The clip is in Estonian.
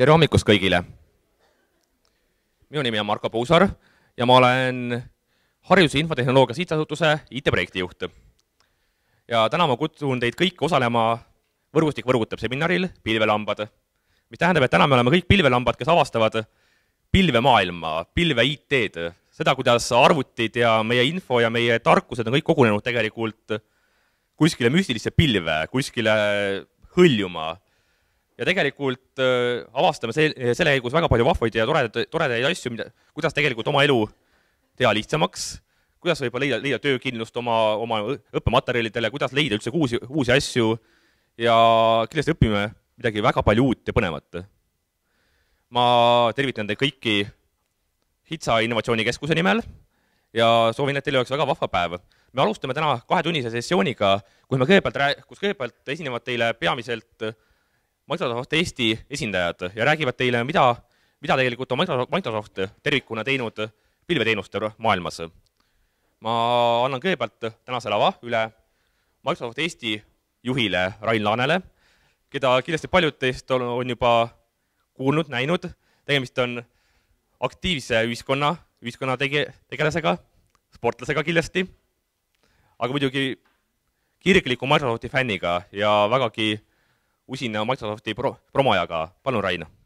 tere hommikust kõigile! minu nimi on Marko Puusar ja ma olen Hariduse Infotehnoloogia Sihtasutuse IT-projekti juht. ja täna ma kutsun teid kõiki osalema Võrgustik võrgutab seminaril Pilvelambad, mis tähendab, et täna me oleme kõik pilvelambad, kes avastavad pilvemaailma, pilve IT-d, seda, kuidas arvutid ja meie info ja meie tarkused on kõik kogunenud tegelikult kuskile müstilisse pilve, kuskile hõljuma ja tegelikult äh, avastame see, äh, selle käigus väga palju vahvaid ja toredaid, toredaid asju, mida, kuidas tegelikult oma elu teha lihtsamaks, kuidas võib-olla leida, leida töökindlust oma, oma õppematerjalidele, kuidas leida üldse uusi, uusi asju ja kindlasti õpime midagi väga palju uut ja põnevat. ma tervitan teid kõiki HITSA innovatsioonikeskuse nimel ja soovin, et teil oleks väga vahva päev. me alustame täna kahetunnise sessiooniga, kus me kõigepealt, kus kõigepealt esinevad teile peamiselt Microsoft Eesti esindajad ja räägivad teile, mida, mida tegelikult on Microsoft, Microsoft tervikuna teinud pilveteenuste maailmas. ma annan kõigepealt tänase lava üle Microsoft Eesti juhile Rain Laanele, keda kindlasti paljud teist on, on juba kuulnud, näinud, tegemist on aktiivse ühiskonna, ühiskonna tege-, tegelasega, sportlasega kindlasti, aga muidugi kirgliku Microsofti fänniga ja vägagi usina Microsofti pro-, promoajaga, palun Rain